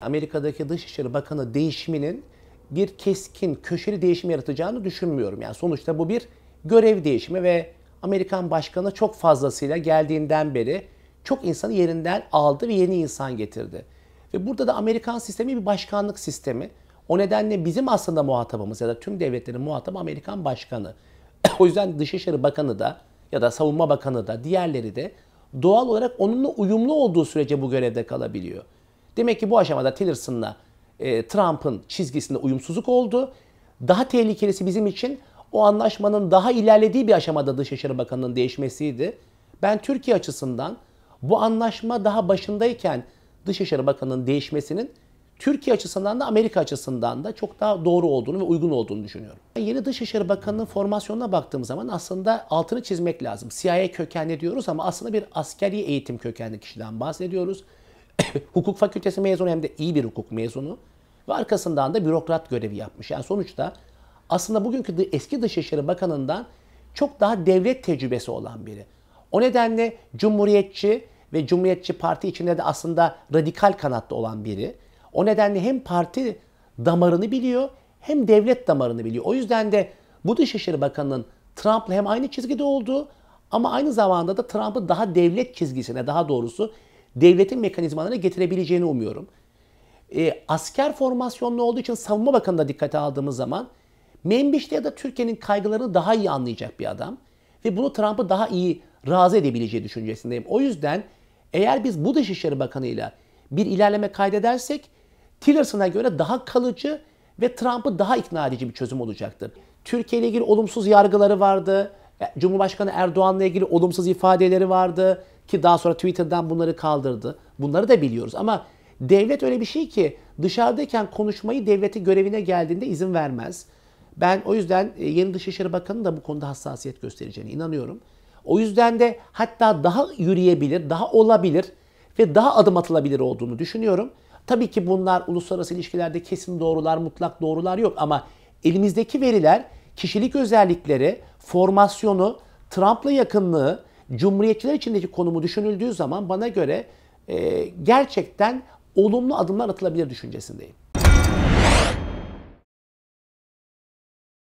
Amerika'daki Dışişleri Bakanı değişiminin bir keskin, köşeli değişim yaratacağını düşünmüyorum. Yani sonuçta bu bir görev değişimi ve Amerikan başkanı çok fazlasıyla geldiğinden beri çok insanı yerinden aldı ve yeni insan getirdi. Ve burada da Amerikan sistemi bir başkanlık sistemi. O nedenle bizim aslında muhatabımız ya da tüm devletlerin muhatabı Amerikan başkanı. o yüzden Dışişleri Bakanı da ya da Savunma Bakanı da diğerleri de doğal olarak onunla uyumlu olduğu sürece bu görevde kalabiliyor. Demek ki bu aşamada Tillerson'la e, Trump'ın çizgisinde uyumsuzluk oldu. Daha tehlikelisi bizim için o anlaşmanın daha ilerlediği bir aşamada Dışişleri Bakanı'nın değişmesiydi. Ben Türkiye açısından bu anlaşma daha başındayken Dışişleri Bakanı'nın değişmesinin Türkiye açısından da Amerika açısından da çok daha doğru olduğunu ve uygun olduğunu düşünüyorum. Yeni Dışişleri Bakanı'nın formasyonuna baktığım zaman aslında altını çizmek lazım. CIA kökenli diyoruz ama aslında bir askeri eğitim kökenli kişiden bahsediyoruz. hukuk fakültesi mezunu hem de iyi bir hukuk mezunu ve arkasından da bürokrat görevi yapmış. Yani sonuçta aslında bugünkü eski Dışişleri Bakanı'ndan çok daha devlet tecrübesi olan biri. O nedenle cumhuriyetçi ve Cumhuriyetçi Parti içinde de aslında radikal kanatta olan biri. O nedenle hem parti damarını biliyor hem devlet damarını biliyor. O yüzden de bu Dışişleri Bakanı'nın Trump'la hem aynı çizgide olduğu ama aynı zamanda da Trump'ı daha devlet çizgisine daha doğrusu devletin mekanizmalarına getirebileceğini umuyorum. E, asker formasyonlu olduğu için Savunma bakanına dikkate aldığımız zaman Membiş'te ya da Türkiye'nin kaygılarını daha iyi anlayacak bir adam ve bunu Trump'ı daha iyi razı edebileceği düşüncesindeyim. O yüzden eğer biz bu Dışişleri bakanıyla bir ilerleme kaydedersek Tillerson'a göre daha kalıcı ve Trump'ı daha ikna edici bir çözüm olacaktır. Türkiye ile ilgili olumsuz yargıları vardı. E, Cumhurbaşkanı Erdoğan'la ilgili olumsuz ifadeleri vardı. Ki daha sonra Twitter'dan bunları kaldırdı. Bunları da biliyoruz ama devlet öyle bir şey ki dışarıdayken konuşmayı devleti görevine geldiğinde izin vermez. Ben o yüzden e, yeni Dışişleri Bakanı da bu konuda hassasiyet göstereceğine inanıyorum. O yüzden de hatta daha yürüyebilir, daha olabilir ve daha adım atılabilir olduğunu düşünüyorum. Tabii ki bunlar uluslararası ilişkilerde kesin doğrular, mutlak doğrular yok ama elimizdeki veriler kişilik özellikleri, formasyonu, Trump'la yakınlığı, Cumhuriyetçiler içindeki konumu düşünüldüğü zaman bana göre e, gerçekten olumlu adımlar atılabilir düşüncesindeyim.